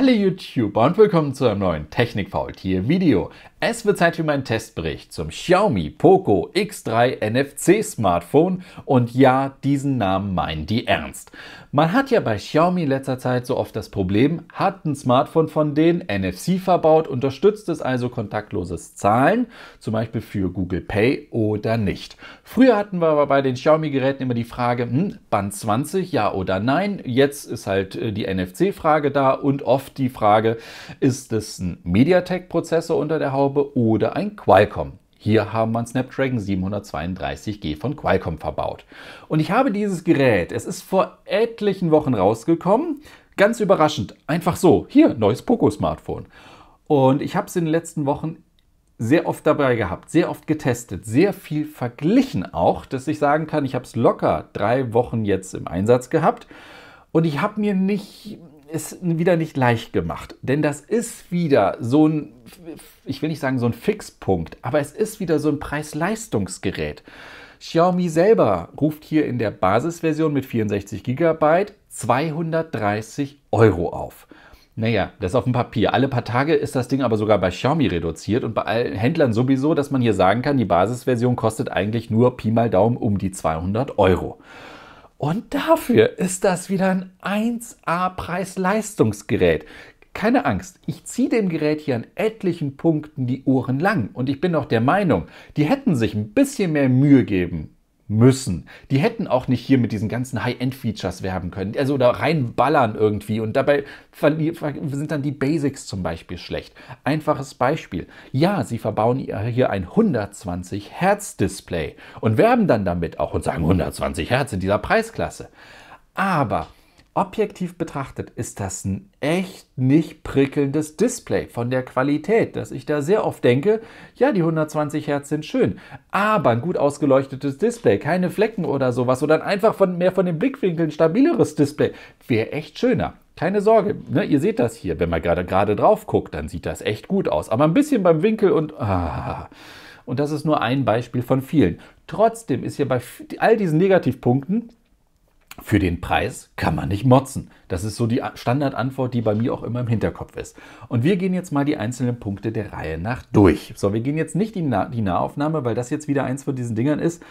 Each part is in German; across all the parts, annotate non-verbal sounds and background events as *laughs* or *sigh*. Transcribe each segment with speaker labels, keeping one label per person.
Speaker 1: Hallo YouTuber und willkommen zu einem neuen technik faultier Video. Es wird Zeit für meinen Testbericht zum Xiaomi Poco X3 NFC Smartphone und ja, diesen Namen meinen die ernst. Man hat ja bei Xiaomi letzter Zeit so oft das Problem, hat ein Smartphone von denen NFC verbaut, unterstützt es also kontaktloses Zahlen, zum Beispiel für Google Pay oder nicht. Früher hatten wir aber bei den Xiaomi Geräten immer die Frage, hm, Band 20, ja oder nein, jetzt ist halt äh, die NFC Frage da und oft oft die Frage, ist es ein MediaTek-Prozessor unter der Haube oder ein Qualcomm? Hier haben wir einen Snapdragon 732G von Qualcomm verbaut. Und ich habe dieses Gerät, es ist vor etlichen Wochen rausgekommen, ganz überraschend, einfach so, hier, neues Poco-Smartphone. Und ich habe es in den letzten Wochen sehr oft dabei gehabt, sehr oft getestet, sehr viel verglichen auch, dass ich sagen kann, ich habe es locker drei Wochen jetzt im Einsatz gehabt. Und ich habe mir nicht ist wieder nicht leicht gemacht. Denn das ist wieder so ein, ich will nicht sagen so ein Fixpunkt, aber es ist wieder so ein Preis-Leistungsgerät. Xiaomi selber ruft hier in der Basisversion mit 64 GB 230 Euro auf. Naja, das auf dem Papier. Alle paar Tage ist das Ding aber sogar bei Xiaomi reduziert und bei allen Händlern sowieso, dass man hier sagen kann, die Basisversion kostet eigentlich nur Pi mal Daumen um die 200 Euro. Und dafür ist das wieder ein 1A Preis-Leistungsgerät. Keine Angst, ich ziehe dem Gerät hier an etlichen Punkten die Ohren lang und ich bin auch der Meinung, die hätten sich ein bisschen mehr Mühe geben müssen. Die hätten auch nicht hier mit diesen ganzen High-End-Features werben können, also da reinballern irgendwie und dabei sind dann die Basics zum Beispiel schlecht. Einfaches Beispiel. Ja, sie verbauen hier ein 120 Hertz Display und werben dann damit auch und sagen 120 Hertz in dieser Preisklasse. Aber objektiv betrachtet ist das ein echt nicht prickelndes Display von der Qualität, dass ich da sehr oft denke, ja, die 120 Hertz sind schön, aber ein gut ausgeleuchtetes Display, keine Flecken oder sowas oder einfach von, mehr von den Blickwinkeln stabileres Display wäre echt schöner. Keine Sorge, ne, ihr seht das hier, wenn man gerade gerade drauf guckt, dann sieht das echt gut aus, aber ein bisschen beim Winkel und ah, und das ist nur ein Beispiel von vielen. Trotzdem ist hier bei all diesen Negativpunkten für den Preis kann man nicht motzen. Das ist so die Standardantwort, die bei mir auch immer im Hinterkopf ist. Und wir gehen jetzt mal die einzelnen Punkte der Reihe nach durch. So, wir gehen jetzt nicht die, die Nahaufnahme, weil das jetzt wieder eins von diesen Dingern ist,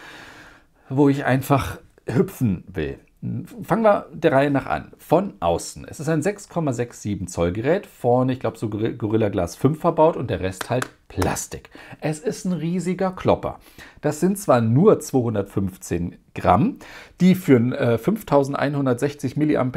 Speaker 1: wo ich einfach hüpfen will. Fangen wir der Reihe nach an. Von außen. Es ist ein 6,67 Zoll Gerät. Vorne, ich glaube, so Gorilla Glass 5 verbaut und der Rest halt Plastik. Es ist ein riesiger Klopper. Das sind zwar nur 215 Gramm, die für einen äh, 5160 mAh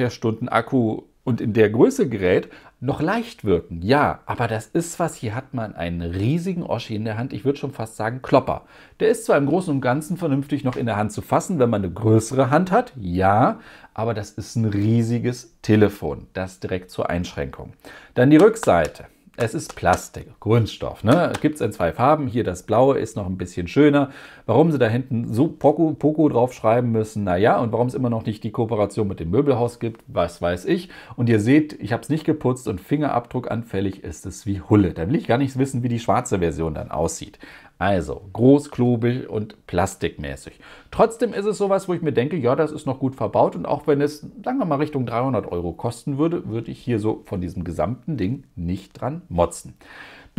Speaker 1: Akku und in der Größe Gerät noch leicht wirken. Ja, aber das ist was, hier hat man einen riesigen Oschi in der Hand. Ich würde schon fast sagen Klopper. Der ist zwar im Großen und Ganzen vernünftig noch in der Hand zu fassen, wenn man eine größere Hand hat, ja, aber das ist ein riesiges Telefon. Das direkt zur Einschränkung. Dann die Rückseite. Es ist Plastik, Kunststoff. Ne? Gibt es in zwei Farben. Hier das blaue ist noch ein bisschen schöner. Warum sie da hinten so Poco, Poco draufschreiben müssen, naja, und warum es immer noch nicht die Kooperation mit dem Möbelhaus gibt, was weiß ich. Und ihr seht, ich habe es nicht geputzt und fingerabdruckanfällig ist es wie Hulle. Da will ich gar nicht wissen, wie die schwarze Version dann aussieht. Also groß, klobig und plastikmäßig. Trotzdem ist es sowas, wo ich mir denke, ja, das ist noch gut verbaut und auch wenn es, sagen wir mal, Richtung 300 Euro kosten würde, würde ich hier so von diesem gesamten Ding nicht dran motzen.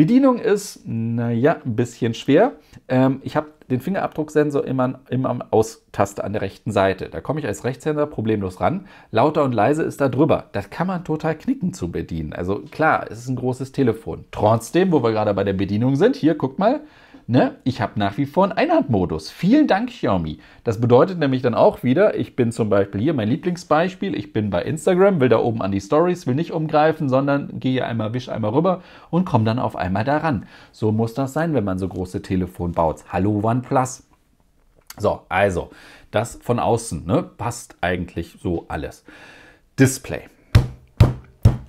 Speaker 1: Bedienung ist, naja, ein bisschen schwer. Ähm, ich habe den Fingerabdrucksensor immer, immer am Austaste an der rechten Seite. Da komme ich als Rechtshänder problemlos ran. Lauter und leise ist da drüber. Das kann man total knicken zu bedienen. Also klar, es ist ein großes Telefon. Trotzdem, wo wir gerade bei der Bedienung sind, hier, guckt mal, ne, ich habe nach wie vor einen Einhandmodus. Vielen Dank, Xiaomi. Das bedeutet nämlich dann auch wieder, ich bin zum Beispiel hier mein Lieblingsbeispiel, ich bin bei Instagram, will da oben an die Stories, will nicht umgreifen, sondern gehe einmal, wisch einmal rüber und komme dann auf einmal daran. So muss das sein, wenn man so große Telefon baut. Hallo OnePlus. So, also, das von außen, ne, passt eigentlich so alles. Display.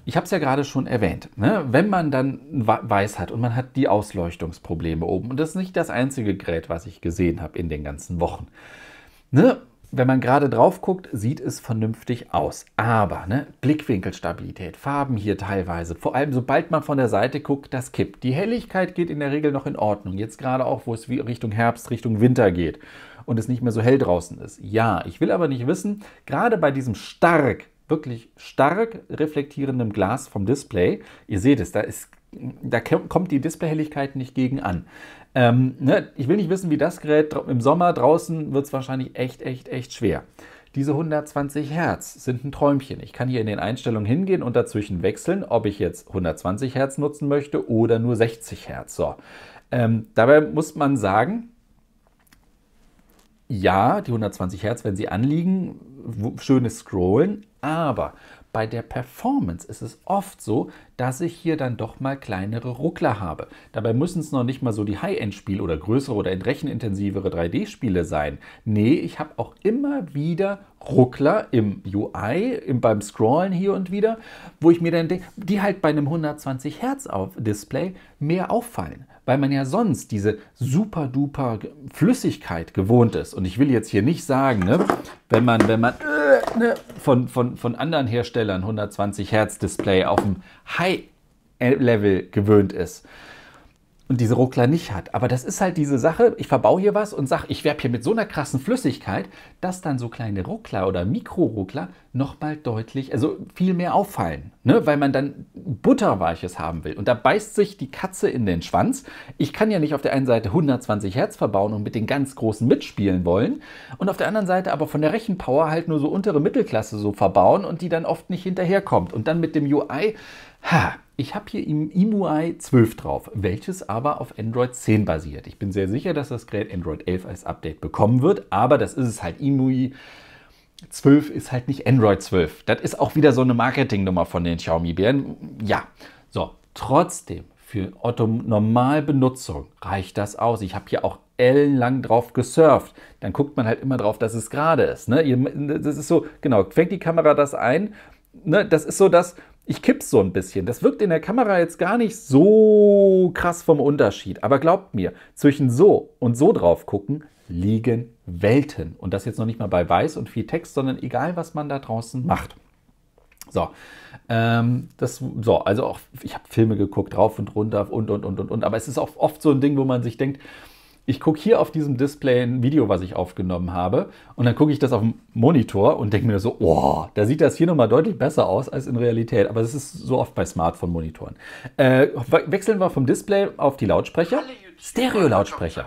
Speaker 1: Ich habe es ja gerade schon erwähnt. Ne? Wenn man dann weiß hat und man hat die Ausleuchtungsprobleme oben, und das ist nicht das einzige Gerät, was ich gesehen habe in den ganzen Wochen. Ne? Wenn man gerade drauf guckt, sieht es vernünftig aus. Aber ne? Blickwinkelstabilität, Farben hier teilweise, vor allem sobald man von der Seite guckt, das kippt. Die Helligkeit geht in der Regel noch in Ordnung. Jetzt gerade auch, wo es Richtung Herbst, Richtung Winter geht und es nicht mehr so hell draußen ist. Ja, ich will aber nicht wissen, gerade bei diesem stark wirklich stark reflektierendem Glas vom Display. Ihr seht es, da, ist, da kommt die Displayhelligkeit nicht gegen an. Ähm, ne? Ich will nicht wissen, wie das Gerät im Sommer draußen wird es wahrscheinlich echt, echt, echt schwer. Diese 120 Hertz sind ein Träumchen. Ich kann hier in den Einstellungen hingehen und dazwischen wechseln, ob ich jetzt 120 Hertz nutzen möchte oder nur 60 Hertz. So. Ähm, dabei muss man sagen, ja, die 120 Hertz, wenn sie anliegen, schönes Scrollen, aber bei der Performance ist es oft so, dass ich hier dann doch mal kleinere Ruckler habe. Dabei müssen es noch nicht mal so die High-End-Spiele oder größere oder rechenintensivere 3D-Spiele sein. Nee, ich habe auch immer wieder Ruckler im UI, im, beim Scrollen hier und wieder, wo ich mir dann denke, die halt bei einem 120 Hertz Display mehr auffallen weil man ja sonst diese super duper Flüssigkeit gewohnt ist. Und ich will jetzt hier nicht sagen, ne, wenn man, wenn man äh, ne, von, von, von anderen Herstellern 120 Hertz Display auf dem High-Level gewöhnt ist, und diese Ruckler nicht hat. Aber das ist halt diese Sache, ich verbau hier was und sage, ich werbe hier mit so einer krassen Flüssigkeit, dass dann so kleine Ruckler oder Mikroruckler nochmal deutlich, also viel mehr auffallen, ne? weil man dann Butterweiches haben will. Und da beißt sich die Katze in den Schwanz. Ich kann ja nicht auf der einen Seite 120 Hertz verbauen und mit den ganz Großen mitspielen wollen und auf der anderen Seite aber von der Rechenpower halt nur so untere Mittelklasse so verbauen und die dann oft nicht hinterherkommt. Und dann mit dem UI, ha, ich habe hier im IMUI 12 drauf, welches aber auf Android 10 basiert. Ich bin sehr sicher, dass das Gerät Android 11 als Update bekommen wird, aber das ist es halt IMUI. 12 ist halt nicht Android 12. Das ist auch wieder so eine Marketingnummer von den Xiaomi-Bären. Ja, so, trotzdem, für Otto Normalbenutzung reicht das aus. Ich habe hier auch ellenlang drauf gesurft. Dann guckt man halt immer drauf, dass es gerade ist. Ne? Das ist so, genau, fängt die Kamera das ein. Ne? Das ist so das, ich kipp's so ein bisschen. Das wirkt in der Kamera jetzt gar nicht so krass vom Unterschied. Aber glaubt mir, zwischen so und so drauf gucken liegen Welten. Und das jetzt noch nicht mal bei Weiß und viel Text, sondern egal, was man da draußen macht. So, ähm, das, so, also auch, ich habe Filme geguckt, drauf und runter und und und und und. Aber es ist auch oft so ein Ding, wo man sich denkt, ich gucke hier auf diesem Display ein Video, was ich aufgenommen habe, und dann gucke ich das auf dem Monitor und denke mir so, oh, da sieht das hier nochmal deutlich besser aus als in Realität. Aber es ist so oft bei Smartphone-Monitoren. Äh, wechseln wir vom Display auf die Lautsprecher. Stereo-Lautsprecher.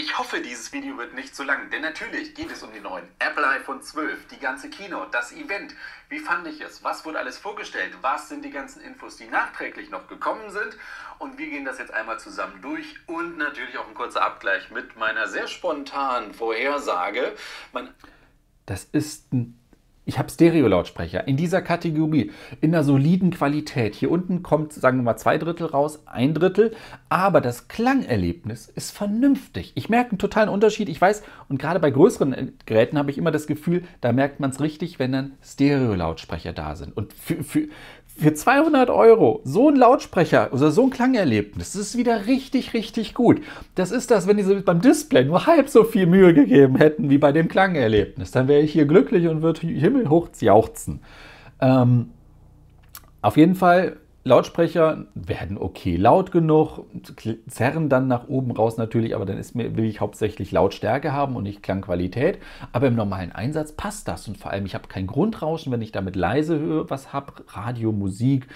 Speaker 1: Ich hoffe, dieses Video wird nicht zu lang, denn natürlich geht es um die neuen Apple iPhone 12, die ganze Keynote, das Event. Wie fand ich es? Was wurde alles vorgestellt? Was sind die ganzen Infos, die nachträglich noch gekommen sind? Und wir gehen das jetzt einmal zusammen durch und natürlich auch ein kurzer Abgleich mit meiner sehr spontanen Vorhersage. Man das ist ein ich habe Stereo-Lautsprecher in dieser Kategorie, in einer soliden Qualität. Hier unten kommt, sagen wir mal, zwei Drittel raus, ein Drittel, aber das Klangerlebnis ist vernünftig. Ich merke einen totalen Unterschied, ich weiß, und gerade bei größeren äh, Geräten habe ich immer das Gefühl, da merkt man es richtig, wenn dann Stereo-Lautsprecher da sind. Und für, für, für 200 Euro so ein Lautsprecher oder so ein Klangerlebnis, das ist wieder richtig, richtig gut. Das ist das, wenn sie beim Display nur halb so viel Mühe gegeben hätten wie bei dem Klangerlebnis. Dann wäre ich hier glücklich und würde himmelhoch jauchzen. Ähm, auf jeden Fall Lautsprecher werden okay laut genug, zerren dann nach oben raus natürlich, aber dann ist mir, will ich hauptsächlich Lautstärke haben und nicht Klangqualität. Aber im normalen Einsatz passt das und vor allem, ich habe kein Grundrauschen, wenn ich damit leise höre, was habe, Radio, Musik,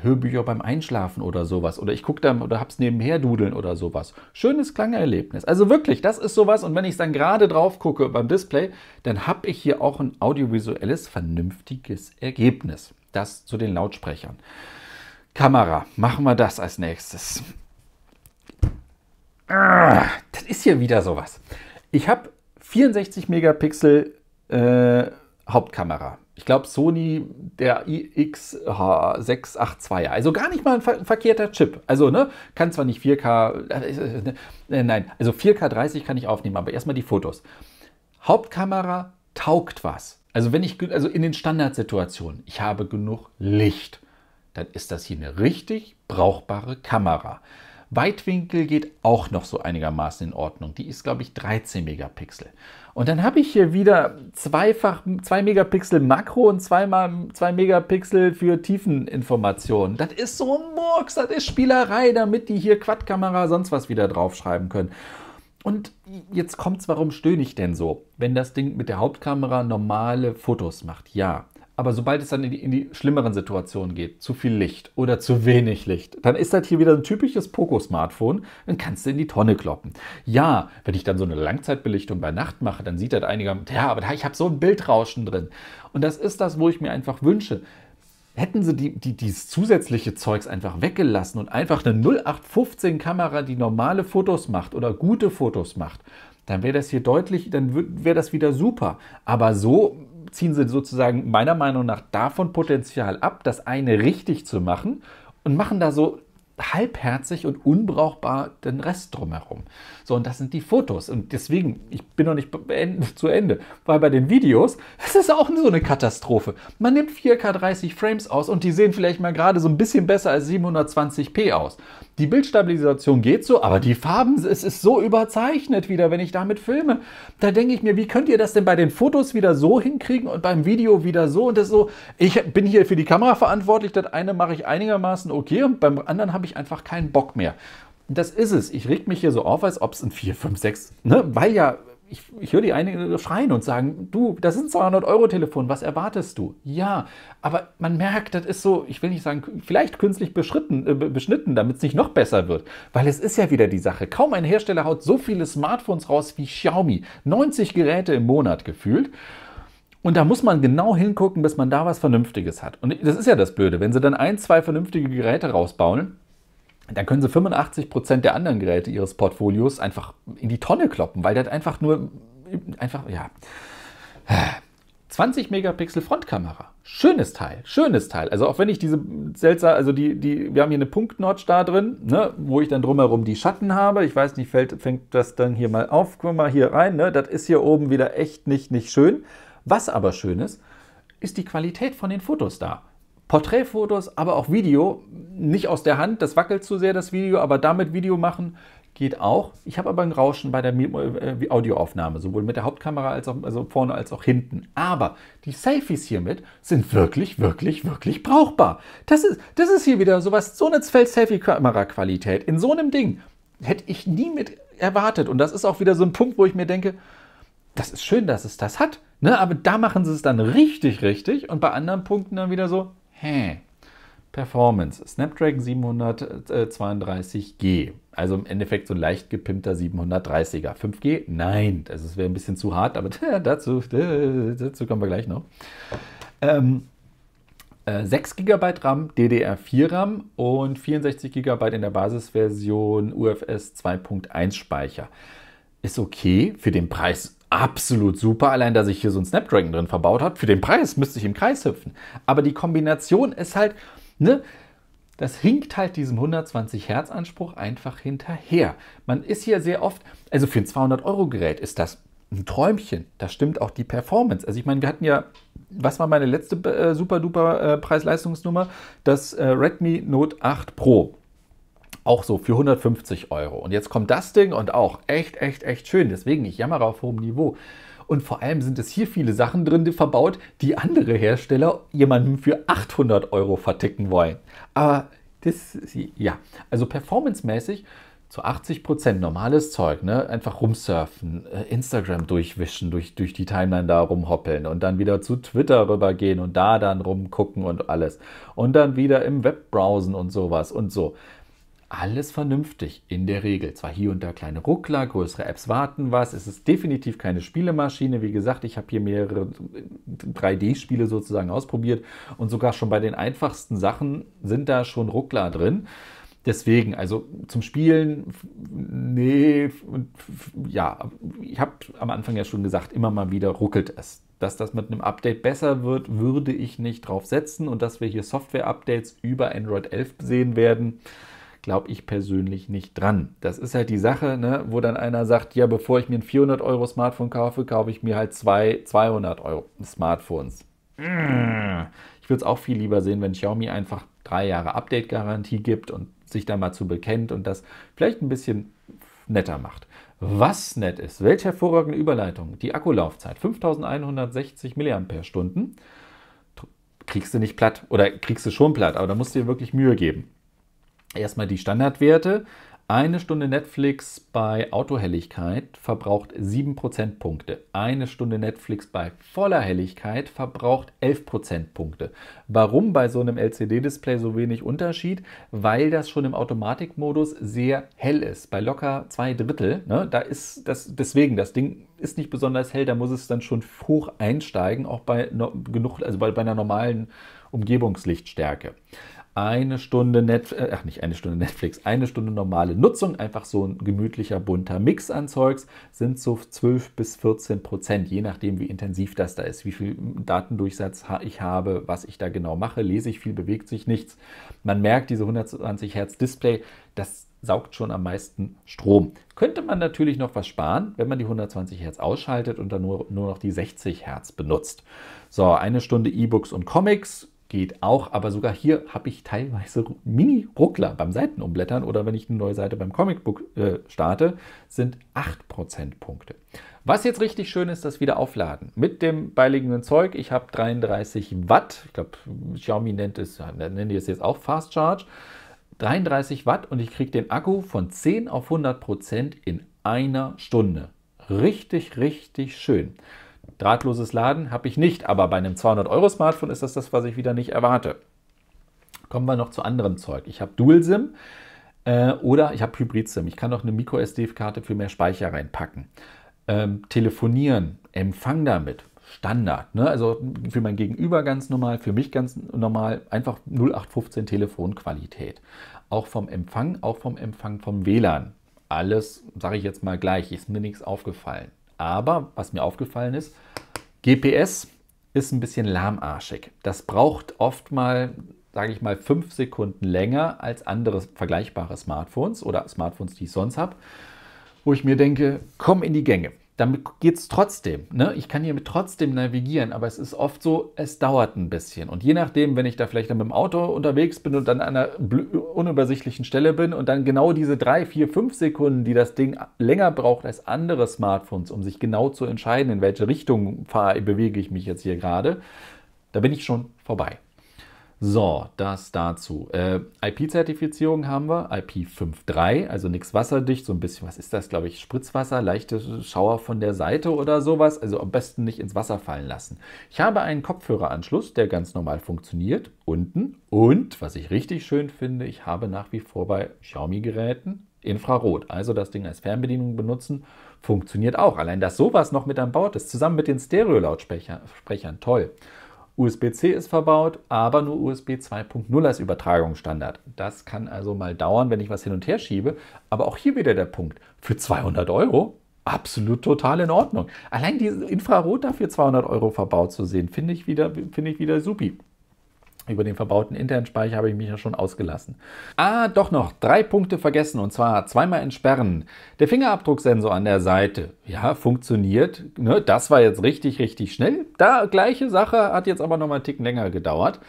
Speaker 1: Hörbücher beim Einschlafen oder sowas. Oder ich gucke dann oder habe es nebenher dudeln oder sowas. Schönes Klangerlebnis. Also wirklich, das ist sowas. Und wenn ich dann gerade drauf gucke beim Display, dann habe ich hier auch ein audiovisuelles, vernünftiges Ergebnis. Das zu den Lautsprechern. Kamera, machen wir das als nächstes. Ah, das ist hier wieder sowas. Ich habe 64 Megapixel äh, Hauptkamera. Ich glaube Sony der IX682, also gar nicht mal ein, verkehrter Chip. Also ne, kann zwar nicht 4K, äh, äh, äh, nein, also 4K 30 kann ich aufnehmen, aber erstmal die Fotos. Hauptkamera taugt was. Also wenn ich, also in den Standardsituationen, ich habe genug Licht dann ist das hier eine richtig brauchbare Kamera. Weitwinkel geht auch noch so einigermaßen in Ordnung. Die ist, glaube ich, 13 Megapixel. Und dann habe ich hier wieder zweifach 2 Megapixel Makro und zweimal zwei Megapixel für Tiefeninformationen. Das ist so ein Murks, das ist Spielerei, damit die hier Quadkamera sonst was wieder draufschreiben können. Und jetzt kommt's, warum stöhne ich denn so? Wenn das Ding mit der Hauptkamera normale Fotos macht, ja. Aber sobald es dann in die, in die, schlimmeren Situationen geht, zu viel Licht oder zu wenig Licht, dann ist das hier wieder ein typisches Poco-Smartphone, dann kannst du in die Tonne kloppen. Ja, wenn ich dann so eine Langzeitbelichtung bei Nacht mache, dann sieht das einiger, ja, aber ich habe so ein Bildrauschen drin. Und das ist das, wo ich mir einfach wünsche, hätten sie die, die, dieses zusätzliche Zeugs einfach weggelassen und einfach eine 0815 Kamera, die normale Fotos macht oder gute Fotos macht, dann wäre das hier deutlich, dann wäre das wieder super. Aber so ziehen sie sozusagen meiner Meinung nach davon Potenzial ab, das eine richtig zu machen und machen da so halbherzig und unbrauchbar den Rest drumherum. So, und das sind die Fotos. Und deswegen, ich bin noch nicht zu Ende, weil bei den Videos, das ist auch so eine Katastrophe. Man nimmt 4K 30 Frames aus und die sehen vielleicht mal gerade so ein bisschen besser als 720p aus. Die Bildstabilisation geht so, aber die Farben, es ist so überzeichnet wieder, wenn ich damit filme. Da denke ich mir, wie könnt ihr das denn bei den Fotos wieder so hinkriegen und beim Video wieder so und das so? Ich bin hier für die Kamera verantwortlich, das eine mache ich einigermaßen okay und beim anderen habe ich ich einfach keinen Bock mehr. Das ist es. Ich reg mich hier so auf, als ob es ein 4, 5, 6, ne? weil ja, ich, ich höre die einige schreien und sagen, du, das ist ein 200-Euro-Telefon, was erwartest du? Ja, aber man merkt, das ist so, ich will nicht sagen, vielleicht künstlich beschritten, äh, beschnitten, damit es nicht noch besser wird, weil es ist ja wieder die Sache. Kaum ein Hersteller haut so viele Smartphones raus wie Xiaomi. 90 Geräte im Monat gefühlt. Und da muss man genau hingucken, bis man da was Vernünftiges hat. Und das ist ja das Blöde, wenn sie dann ein, zwei vernünftige Geräte rausbauen, dann können sie 85% der anderen Geräte ihres Portfolios einfach in die Tonne kloppen, weil das einfach nur, einfach, ja. 20 Megapixel Frontkamera. Schönes Teil, schönes Teil. Also auch wenn ich diese seltsame, also die, die, wir haben hier eine Punktnotch da drin, ne, wo ich dann drumherum die Schatten habe. Ich weiß nicht, fällt, fängt das dann hier mal auf, guck mal hier rein, ne, das ist hier oben wieder echt nicht, nicht schön. Was aber schön ist, ist die Qualität von den Fotos da. Porträtfotos, aber auch Video. Nicht aus der Hand, das wackelt zu sehr, das Video, aber damit Video machen geht auch. Ich habe aber ein Rauschen bei der äh, äh, Audioaufnahme, sowohl mit der Hauptkamera als auch also vorne als auch hinten. Aber die Selfies hiermit sind wirklich, wirklich, wirklich brauchbar. Das ist, das ist hier wieder sowas, so eine Selfie-Kamera-Qualität. In so einem Ding hätte ich nie mit erwartet. Und das ist auch wieder so ein Punkt, wo ich mir denke, das ist schön, dass es das hat. Ne? Aber da machen sie es dann richtig, richtig. Und bei anderen Punkten dann wieder so, Hä? Performance. Snapdragon 732G. Äh, also im Endeffekt so ein leicht gepimpter 730er. 5G? Nein, also es wäre ein bisschen zu hart, aber *laughs* dazu, dazu kommen wir gleich noch. Ähm, 6 äh, GB RAM, DDR4 RAM und 64 GB in der Basisversion UFS 2.1 Speicher. Ist okay, für den Preis absolut super. Allein, dass ich hier so einen Snapdragon drin verbaut habe. Für den Preis müsste ich im Kreis hüpfen. Aber die Kombination ist halt, ne? Das hinkt halt diesem 120 Hertz Anspruch einfach hinterher. Man ist hier sehr oft, also für ein 200 Euro Gerät ist das ein Träumchen. Da stimmt auch die Performance. Also ich meine, wir hatten ja, was war meine letzte äh, super duper äh, Preis-Leistungsnummer? Das äh, Redmi Note 8 Pro auch so für 150 Euro. Und jetzt kommt das Ding und auch echt, echt, echt schön. Deswegen, ich jammer auf hohem Niveau. Und vor allem sind es hier viele Sachen drin die verbaut, die andere Hersteller jemandem für 800 Euro verticken wollen. Aber das, ja, also performancemäßig zu 80 Prozent normales Zeug, ne? Einfach rumsurfen, äh, Instagram durchwischen, durch, durch die Timeline da rumhoppeln und dann wieder zu Twitter rübergehen und da dann rumgucken und alles. Und dann wieder im Web browsen und sowas und so alles vernünftig, in der Regel. Zwar hier und da kleine Ruckler, größere Apps warten was. Es ist definitiv keine Spielemaschine. Wie gesagt, ich habe hier mehrere 3D-Spiele sozusagen ausprobiert und sogar schon bei den einfachsten Sachen sind da schon Ruckler drin. Deswegen, also zum Spielen, nee, ja, ich habe am Anfang ja schon gesagt, immer mal wieder ruckelt es. Dass das mit einem Update besser wird, würde ich nicht drauf setzen und dass wir hier Software-Updates über Android 11 sehen werden, glaube ich persönlich nicht dran. Das ist halt die Sache, ne, wo dann einer sagt, ja, bevor ich mir ein 400 Euro Smartphone kaufe, kaufe ich mir halt zwei 200 Euro Smartphones.
Speaker 2: Hm.
Speaker 1: Ich würde es auch viel lieber sehen, wenn Xiaomi einfach drei Jahre Update-Garantie gibt und sich da mal zu bekennt und das vielleicht ein bisschen netter macht. Was nett ist, welche hervorragende Überleitung. Die Akkulaufzeit, 5160 mAh kriegst du nicht platt oder kriegst du schon platt, aber da musst du dir wirklich Mühe geben. Erstmal die Standardwerte. Eine Stunde Netflix bei Autohelligkeit verbraucht 7 Prozentpunkte. Eine Stunde Netflix bei voller Helligkeit verbraucht 11 Prozentpunkte. Warum bei so einem LCD-Display so wenig Unterschied? Weil das schon im Automatikmodus sehr hell ist. Bei locker zwei Drittel. Ne? Da ist das, deswegen, das Ding ist nicht besonders hell, da muss es dann schon hoch einsteigen, auch bei no, genug, also bei, bei einer normalen Umgebungslichtstärke eine Stunde Netflix, äh, ach nicht eine Stunde Netflix, eine Stunde normale Nutzung, einfach so ein gemütlicher, bunter Mix an Zeugs, sind so 12 bis 14 Prozent, je nachdem, wie intensiv das da ist, wie viel Datendurchsatz ich habe, was ich da genau mache, lese ich viel, bewegt sich nichts. Man merkt, diese 120 Hertz Display, das saugt schon am meisten Strom. Könnte man natürlich noch was sparen, wenn man die 120 Hertz ausschaltet und dann nur, nur noch die 60 Hertz benutzt. So, eine Stunde E-Books und Comics geht auch, aber sogar hier habe ich teilweise Mini-Ruckler beim Seitenumblättern oder wenn ich eine neue Seite beim Comicbook äh, starte, sind 8 Punkte. Was jetzt richtig schön ist, das Wiederaufladen. Mit dem beiliegenden Zeug, ich habe 33 Watt, ich glaube Xiaomi nennt es, ne, nennen die es jetzt auch Fast Charge, 33 Watt und ich kriege den Akku von 10 auf 100 Prozent in einer Stunde. Richtig, richtig schön. Drahtloses Laden habe ich nicht, aber bei einem 200-Euro-Smartphone ist das das, was ich wieder nicht erwarte. Kommen wir noch zu anderem Zeug. Ich habe Dual-SIM äh, oder ich habe Hybrid-SIM. Ich kann auch eine Micro-SD-Karte für mehr Speicher reinpacken. Ähm, telefonieren, Empfang damit, Standard. Ne? Also für mein Gegenüber ganz normal, für mich ganz normal, einfach 0815 Telefonqualität. Auch vom Empfang, auch vom Empfang vom WLAN. Alles sage ich jetzt mal gleich, ist mir nichts aufgefallen. Aber was mir aufgefallen ist, GPS ist ein bisschen lahmarschig. Das braucht oft mal, sage ich mal, fünf Sekunden länger als andere vergleichbare Smartphones oder Smartphones, die ich sonst habe, wo ich mir denke, komm in die Gänge damit geht es trotzdem. Ne? Ich kann hier trotzdem navigieren, aber es ist oft so, es dauert ein bisschen. Und je nachdem, wenn ich da vielleicht mit dem Auto unterwegs bin und dann an einer unübersichtlichen Stelle bin und dann genau diese drei, vier, fünf Sekunden, die das Ding länger braucht als andere Smartphones, um sich genau zu entscheiden, in welche Richtung fahre, bewege ich mich jetzt hier gerade, da bin ich schon vorbei. So, das dazu. Äh, IP-Zertifizierung haben wir, IP53, also nichts wasserdicht, so ein bisschen, was ist das, glaube ich, Spritzwasser, leichte Schauer von der Seite oder sowas, also am besten nicht ins Wasser fallen lassen. Ich habe einen Kopfhöreranschluss, der ganz normal funktioniert, unten. Und, was ich richtig schön finde, ich habe nach wie vor bei Xiaomi-Geräten Infrarot, also das Ding als Fernbedienung benutzen, funktioniert auch. Allein, dass sowas noch mit an Bord ist, zusammen mit den Stereo-Lautsprechern, toll. USB-C ist verbaut, aber nur USB 2.0 als Übertragungsstandard. Das kann also mal dauern, wenn ich was hin und her schiebe. Aber auch hier wieder der Punkt. Für 200 Euro absolut total in Ordnung. Allein dieses Infrarot dafür 200 Euro verbaut zu sehen, finde ich wieder, finde ich wieder supi. Über den verbauten internen Speicher habe ich mich ja schon ausgelassen. Ah, doch noch drei Punkte vergessen und zwar zweimal entsperren. Der Fingerabdrucksensor an der Seite, ja, funktioniert. Ne? Das war jetzt richtig, richtig schnell. Da gleiche Sache, hat jetzt aber noch mal einen Ticken länger gedauert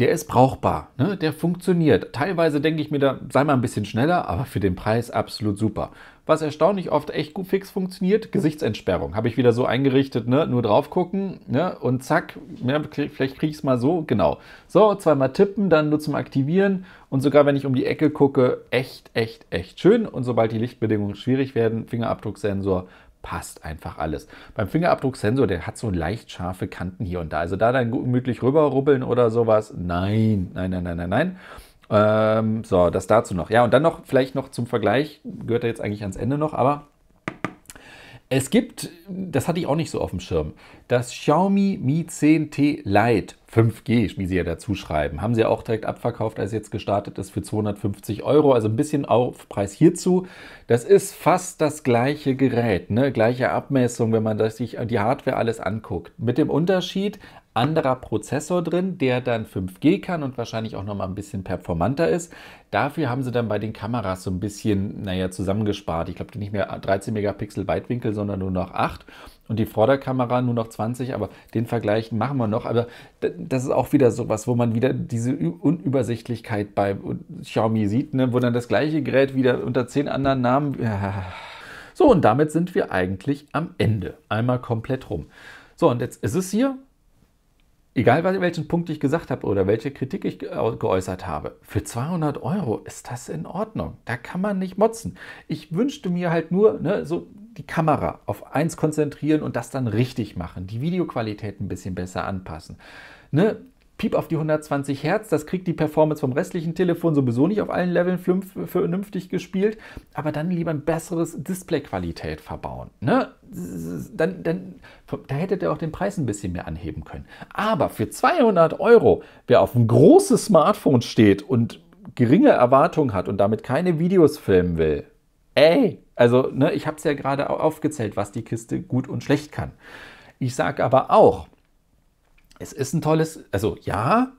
Speaker 1: der ist brauchbar, ne? der funktioniert. Teilweise denke ich mir da, sei mal ein bisschen schneller, aber für den Preis absolut super. Was erstaunlich oft echt gut fix funktioniert, Gesichtsentsperrung. Habe ich wieder so eingerichtet, ne? nur drauf gucken ne? und zack, ja, ne? vielleicht kriege ich es mal so, genau. So, zweimal tippen, dann nur zum Aktivieren und sogar wenn ich um die Ecke gucke, echt, echt, echt schön. Und sobald die Lichtbedingungen schwierig werden, Fingerabdrucksensor passt einfach alles. Beim Fingerabdrucksensor, der hat so leicht scharfe Kanten hier und da. Also da dann gemütlich rüberrubbeln oder sowas. Nein, nein, nein, nein, nein, nein. Ähm, so, das dazu noch. Ja, und dann noch, vielleicht noch zum Vergleich, gehört ja jetzt eigentlich ans Ende noch, aber es gibt, das hatte ich auch nicht so auf dem Schirm, das Xiaomi Mi 10T Lite 5G, wie sie ja dazu schreiben, haben sie ja auch direkt abverkauft, als jetzt gestartet ist, für 250 Euro, also ein bisschen Aufpreis hierzu. Das ist fast das gleiche Gerät, ne? gleiche Abmessung, wenn man sich die Hardware alles anguckt. Mit dem Unterschied, anderer Prozessor drin, der dann 5G kann und wahrscheinlich auch noch mal ein bisschen performanter ist. Dafür haben sie dann bei den Kameras so ein bisschen, naja, zusammengespart. Ich glaube, nicht mehr 13 Megapixel Weitwinkel, sondern nur noch 8 und die Vorderkamera nur noch 20, aber den Vergleich machen wir noch. Aber das ist auch wieder so was, wo man wieder diese Unübersichtlichkeit bei Xiaomi sieht, ne? wo dann das gleiche Gerät wieder unter 10 anderen Namen. Ja. So, und damit sind wir eigentlich am Ende. Einmal komplett rum. So, und jetzt ist es hier egal welchen Punkt ich gesagt habe oder welche Kritik ich geäußert habe, für 200 Euro ist das in Ordnung. Da kann man nicht motzen. Ich wünschte mir halt nur, ne, so die Kamera auf eins konzentrieren und das dann richtig machen, die Videoqualität ein bisschen besser anpassen. Ne, Piep auf die 120 Hertz. Das kriegt die Performance vom restlichen Telefon sowieso nicht auf allen Leveln äh, vernünftig gespielt. Aber dann lieber ein besseres Display-Qualität verbauen. Ne? Dann, dann, da hättet ihr auch den Preis ein bisschen mehr anheben können. Aber für 200 Euro, wer auf ein großes Smartphone steht und geringe Erwartungen hat und damit keine Videos filmen will, ey, also ne, ich habe es ja gerade aufgezählt, was die Kiste gut und schlecht kann. Ich sage aber auch, es ist ein tolles, also ja,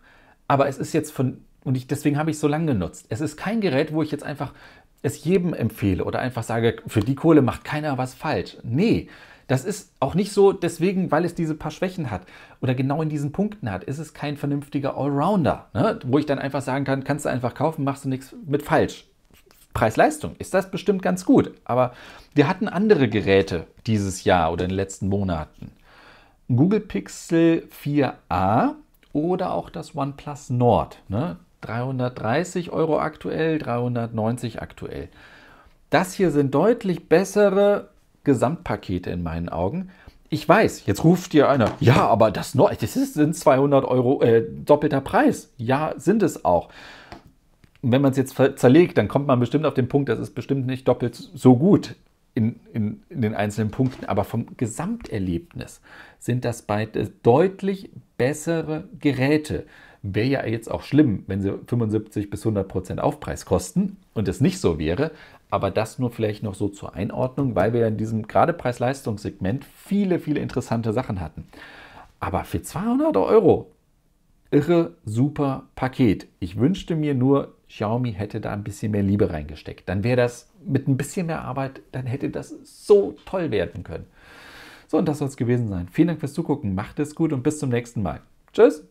Speaker 1: aber es ist jetzt von, und ich, deswegen habe ich es so lange genutzt. Es ist kein Gerät, wo ich jetzt einfach es jedem empfehle oder einfach sage, für die Kohle macht keiner was falsch. Nee, das ist auch nicht so deswegen, weil es diese paar Schwächen hat oder genau in diesen Punkten hat, ist es kein vernünftiger Allrounder, ne? wo ich dann einfach sagen kann, kannst du einfach kaufen, machst du nichts mit falsch. Preis-Leistung ist das bestimmt ganz gut, aber wir hatten andere Geräte dieses Jahr oder in den letzten Monaten. Google Pixel 4a oder auch das OnePlus Nord. Ne? 330 Euro aktuell, 390 aktuell. Das hier sind deutlich bessere Gesamtpakete in meinen Augen. Ich weiß, jetzt ruft dir einer, ja, aber das, Nord, das sind 200 Euro äh, doppelter Preis. Ja, sind es auch. Und wenn man es jetzt zerlegt, dann kommt man bestimmt auf den Punkt, das ist bestimmt nicht doppelt so gut in, in, in, den einzelnen Punkten, aber vom Gesamterlebnis sind das beide deutlich bessere Geräte. Wäre ja jetzt auch schlimm, wenn sie 75 bis 100 Prozent Aufpreis kosten und es nicht so wäre. Aber das nur vielleicht noch so zur Einordnung, weil wir in diesem gerade Preis-Leistungssegment viele, viele interessante Sachen hatten. Aber für 200 Euro, irre, super Paket. Ich wünschte mir nur, Xiaomi hätte da ein bisschen mehr Liebe reingesteckt. Dann wäre das mit ein bisschen mehr Arbeit, dann hätte das so toll werden können. So, und das soll es gewesen sein. Vielen Dank fürs Zugucken, macht es gut und bis zum nächsten Mal. Tschüss!